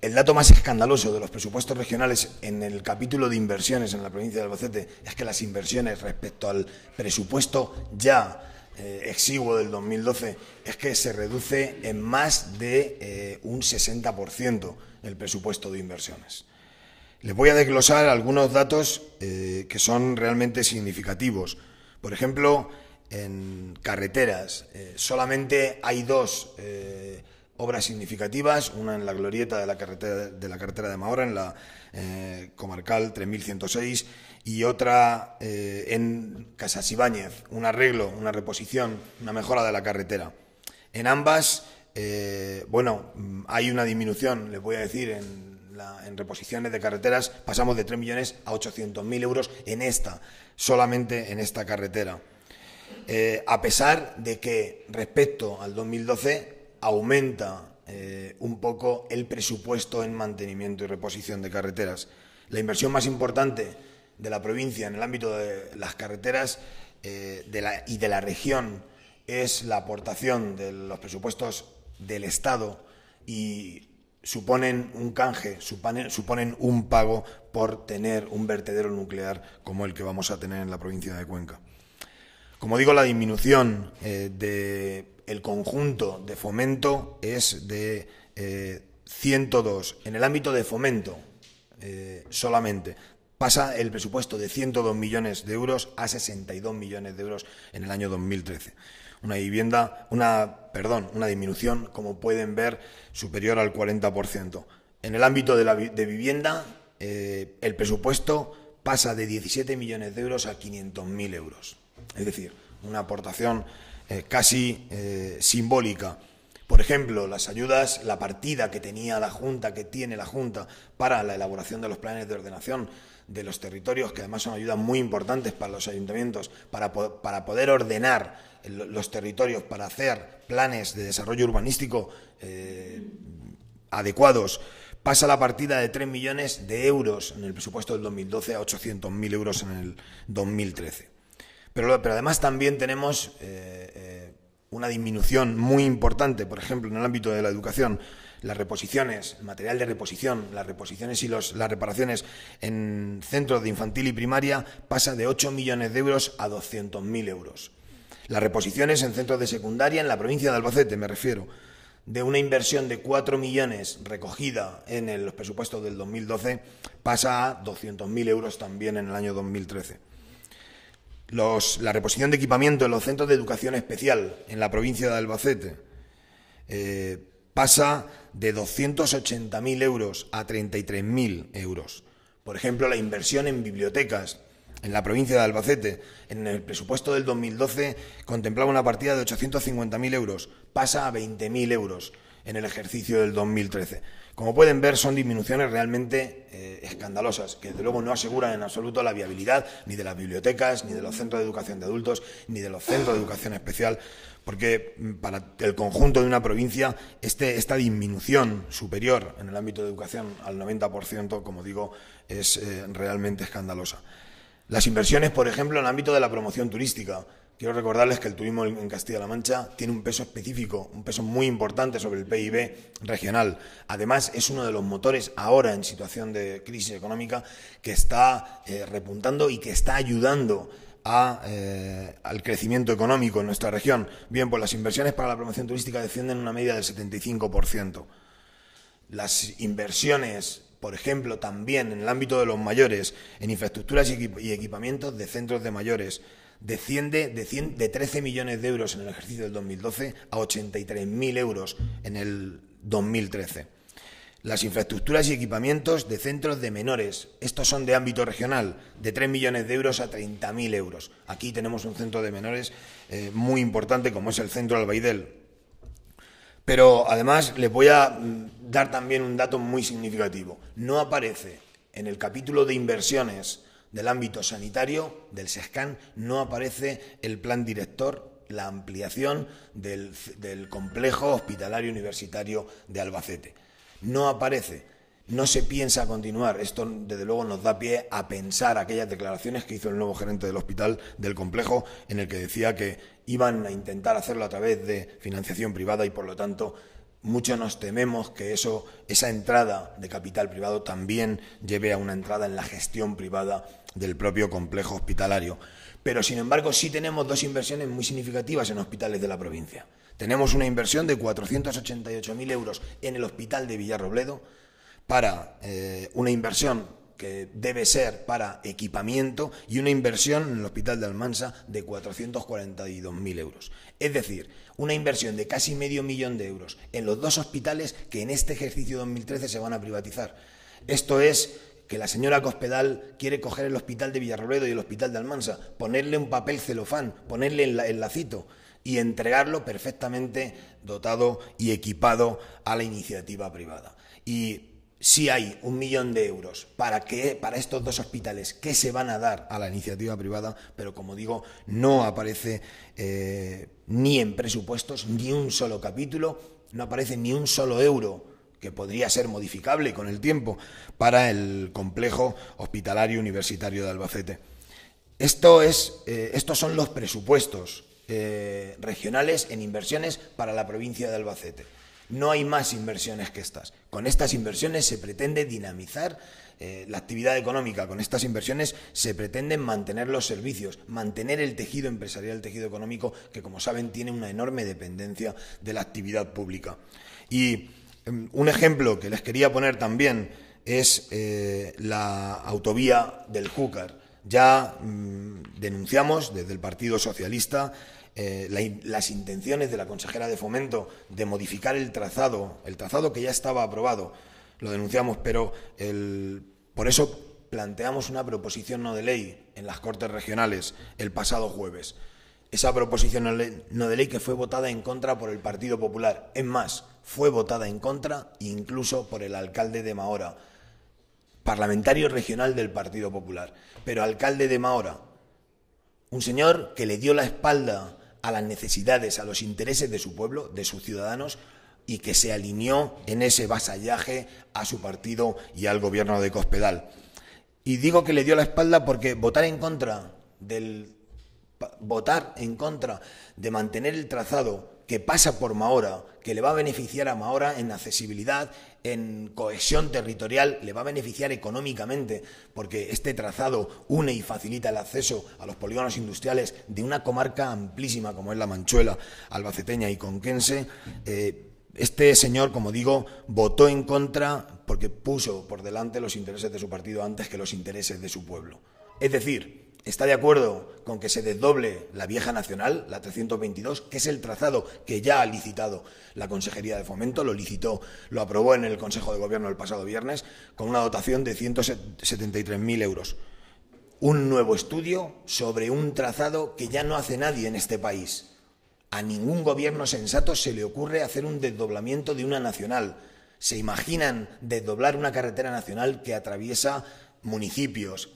el dato más escandaloso de los presupuestos regionales en el capítulo de inversiones en la provincia de Albacete es que las inversiones respecto al presupuesto ya eh, exiguo del 2012 es que se reduce en más de eh, un 60% el presupuesto de inversiones. Les voy a desglosar algunos datos eh, que son realmente significativos. Por ejemplo, en carreteras solamente hay dos obras significativas, una en la glorieta de la carretera de, la carretera de Mahora, en la eh, comarcal 3106, y otra eh, en en Ibáñez, un arreglo, una reposición, una mejora de la carretera. En ambas, eh, bueno, mm, hay una disminución, les voy a decir, en, la, en reposiciones de carreteras pasamos de 3 millones a 800.000 euros en esta, solamente en esta carretera. a pesar de que respecto al 2012 aumenta eh, un poco el presupuesto en mantenimiento y reposición de carreteras. La inversión más importante de la provincia en el ámbito de las carreteras eh, y de la región es la aportación de los presupuestos del Estado y suponen un canje, suponen un pago por tener un vertedero nuclear como el que vamos a tener en la provincia de Cuenca. Como digo, la disminución eh, de el conjunto de fomento es de 102. Eh, en el ámbito de fomento eh, solamente pasa el presupuesto de 102 millones de euros a 62 millones de euros en el año 2013. Una vivienda, una, perdón, una disminución, como pueden ver, superior al 40%. En el ámbito de, vivienda, eh, el presupuesto pasa de 17 millones de euros a 500.000 euros. Es decir, una aportación eh, casi eh, simbólica. Por ejemplo, las ayudas, la partida que tenía la Junta, que tiene la Junta para la elaboración de los planes de ordenación de los territorios, que además son ayudas muy importantes para los ayuntamientos, para, poder ordenar eh, los territorios, para hacer planes de desarrollo urbanístico adecuados. Pasa la partida de 3 millones de euros en el presupuesto del 2012 a 800.000 euros en el 2013. Pero, además también tenemos eh, eh, una disminución muy importante, por ejemplo, en el ámbito de la educación. Las reposiciones, material de reposición, las reposiciones y las reparaciones en centros de infantil y primaria pasa de 8 millones de euros a 200.000 euros. Las reposiciones en centros de secundaria en la provincia de Albacete, me refiero, de una inversión de 4 millones recogida en el, los presupuestos del 2012 pasa a 200.000 euros también en el año 2013 la reposición de equipamiento en los centros de educación especial en la provincia de Albacete eh, pasa de 280.000 euros a 33.000 euros. Por ejemplo, la inversión en bibliotecas en la provincia de Albacete, en el presupuesto del 2012, contemplaba una partida de 850.000 euros, pasa a 20.000 euros en el ejercicio del 2013. Como pueden ver, son disminuciones realmente eh, escandalosas, que desde luego no aseguran en absoluto la viabilidad ni de las bibliotecas, ni de los centros de educación de adultos, ni de los centros de educación especial, porque mm, para el conjunto de una provincia este, esta disminución superior en el ámbito de educación al 90%, como digo, es eh, realmente escandalosa. Las inversiones, por ejemplo, en el ámbito de la promoción turística, Quiero recordarles que el turismo en Castilla-La Mancha tiene un peso específico, un peso muy importante sobre el PIB regional. Además, es uno de los motores ahora en situación de crisis económica que está eh, repuntando y que está ayudando eh, al crecimiento económico en nuestra región. Bien, pues las inversiones para la promoción turística descienden en una media del 75%. Las inversiones por ejemplo, también en el ámbito de los mayores, en infraestructuras y equipamientos de centros de mayores, desciende de, 13 millones de euros en el ejercicio del 2012 a 83.000 euros en el 2013. Las infraestructuras y equipamientos de centros de menores. Estos son de ámbito regional, de 3 millones de euros a 30.000 euros. Aquí tenemos un centro de menores eh, muy importante como es el centro Albaidel. Pero además les voy a mm, dar también un dato muy significativo. No aparece en el capítulo de inversiones del ámbito sanitario, del SESCAN, no aparece el plan director, la ampliación del, del complejo hospitalario universitario de Albacete. No aparece no se piensa continuar. Esto, desde luego, nos da pie a pensar aquellas declaraciones que hizo el nuevo gerente del hospital del complejo, en el que decía que iban a intentar hacerlo a través de financiación privada y, por lo tanto, muchos nos tememos que eso, esa entrada de capital privado también lleve a una entrada en la gestión privada del propio complejo hospitalario. Pero sin embargo sí tenemos dos inversiones muy significativas en hospitales de la provincia. Tenemos una inversión de 488.000 euros en el hospital de Villarrobledo para eh, una inversión que debe ser para equipamiento y una inversión en el Hospital de Almansa de 442.000 euros. Es decir, una inversión de casi medio millón de euros en los dos hospitales que en este ejercicio 2013 se van a privatizar. Esto es que la señora Cospedal quiere coger el hospital de Villarrobledo y el hospital de Almansa, ponerle un papel celofán, ponerle el, lacito y entregarlo perfectamente dotado y equipado a la iniciativa privada. Y si hay un millón de euros para que para estos dos hospitales que se van a dar a la iniciativa privada, pero como digo, no aparece eh, ni en presupuestos ni un solo capítulo, no aparece ni un solo euro que podría ser modificable con el tiempo para el complejo hospitalario universitario de Albacete. Esto es, eh, estos son los presupuestos eh, regionales en inversiones para la provincia de Albacete. No hay más inversiones que estas. Con estas inversiones se pretende dinamizar eh, la actividad económica. Con estas inversiones se pretenden mantener los servicios, mantener el tejido empresarial, el tejido económico, que como saben tiene una enorme dependencia de la actividad pública. Y un ejemplo que les quería poner también es eh, la autovía del Júcar. Ya mm, denunciamos desde el Partido Socialista eh, las intenciones de la consejera de Fomento de modificar el trazado, el trazado que ya estaba aprobado. Lo denunciamos, pero por eso planteamos una proposición no de ley en las Cortes Regionales el pasado jueves esa proposición no de ley que fue votada en contra por el Partido Popular. Es más, fue votada en contra incluso por el alcalde de Mahora, parlamentario regional del Partido Popular. Pero alcalde de Mahora, un señor que le dio la espalda a las necesidades, a los intereses de su pueblo, de sus ciudadanos, y que se alineó en ese vasallaje a su partido y al gobierno de Cospedal. Y digo que le dio la espalda porque votar en contra del votar en contra de mantener el trazado que pasa por Mahora, que le va a beneficiar a Mahora en accesibilidad, en cohesión territorial, le va a beneficiar económicamente, porque este trazado une y facilita el acceso a los polígonos industriales de una comarca amplísima como es la Manchuela, albaceteña y conquense. Eh, este señor, como digo, votó en contra porque puso por delante los intereses de su partido antes que los intereses de su pueblo. Es decir, está de acuerdo con que se desdoble la vieja nacional, la 322, que es el trazado que ya ha licitado la Consejería de Fomento, lo licitó, lo aprobó en el Consejo de Gobierno el pasado viernes, con una dotación de 173.000 euros. Un nuevo estudio sobre un trazado que ya no hace nadie en este país. A ningún gobierno sensato se le ocurre hacer un desdoblamiento de una nacional. ¿Se imaginan desdoblar una carretera nacional que atraviesa municipios,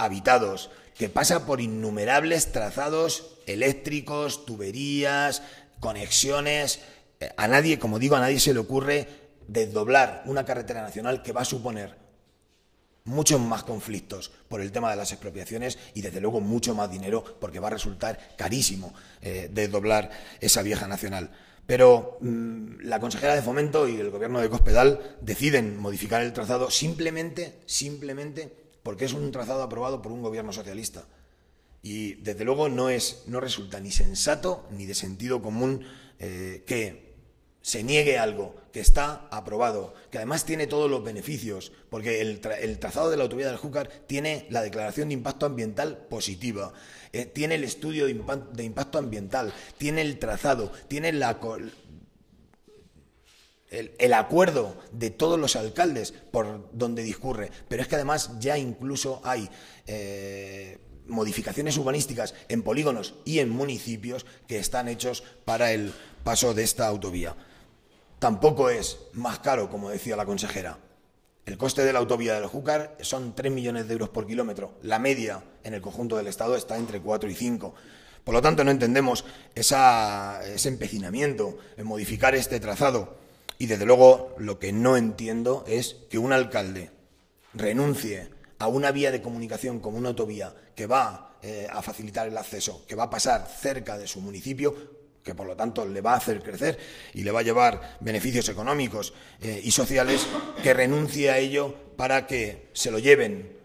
habitados, que pasa por innumerables trazados eléctricos, tuberías, conexiones. Eh, a nadie, como digo, a nadie se le ocurre desdoblar una carretera nacional que va a suponer muchos más conflictos por el tema de las expropiaciones y desde luego mucho más dinero porque va a resultar carísimo eh, desdoblar esa vieja nacional. Pero mm, la consejera de fomento y el gobierno de Cospedal deciden modificar el trazado simplemente, simplemente porque es un trazado aprobado por un gobierno socialista. Y desde luego no, es, no resulta ni sensato ni de sentido común eh, que se niegue algo que está aprobado, que además tiene todos los beneficios, porque el, trazado de la autovía del Júcar tiene la declaración de impacto ambiental positiva, eh, tiene el estudio de, impacto ambiental, tiene el trazado, tiene la, el, acuerdo de todos los alcaldes por donde discurre. Pero es que además ya incluso hay eh, modificaciones urbanísticas en polígonos y en municipios que están hechos para el paso de esta autovía. Tampoco es más caro, como decía la consejera. El coste de la autovía del Júcar son 3 millones de euros por kilómetro. La media en el conjunto del Estado está entre 4 y 5. Por lo tanto, no entendemos ese empecinamiento en modificar este trazado y desde luego lo que no entiendo es que un alcalde renuncie a una vía de comunicación como una autovía que va eh, a facilitar el acceso, que va a pasar cerca de su municipio, que por lo tanto le va a hacer crecer y le va a llevar beneficios económicos eh, y sociales, que renuncie a ello para que se lo lleven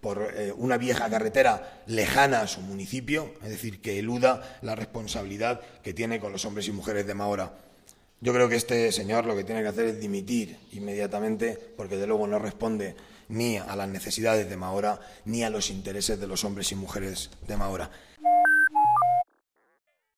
por eh, una vieja carretera lejana a su municipio, es decir, que eluda la responsabilidad que tiene con los hombres y mujeres de Mahora. Yo creo que este señor lo que tiene que hacer es dimitir inmediatamente, porque de luego no responde ni a las necesidades de Mahora ni a los intereses de los hombres y mujeres de Mahora.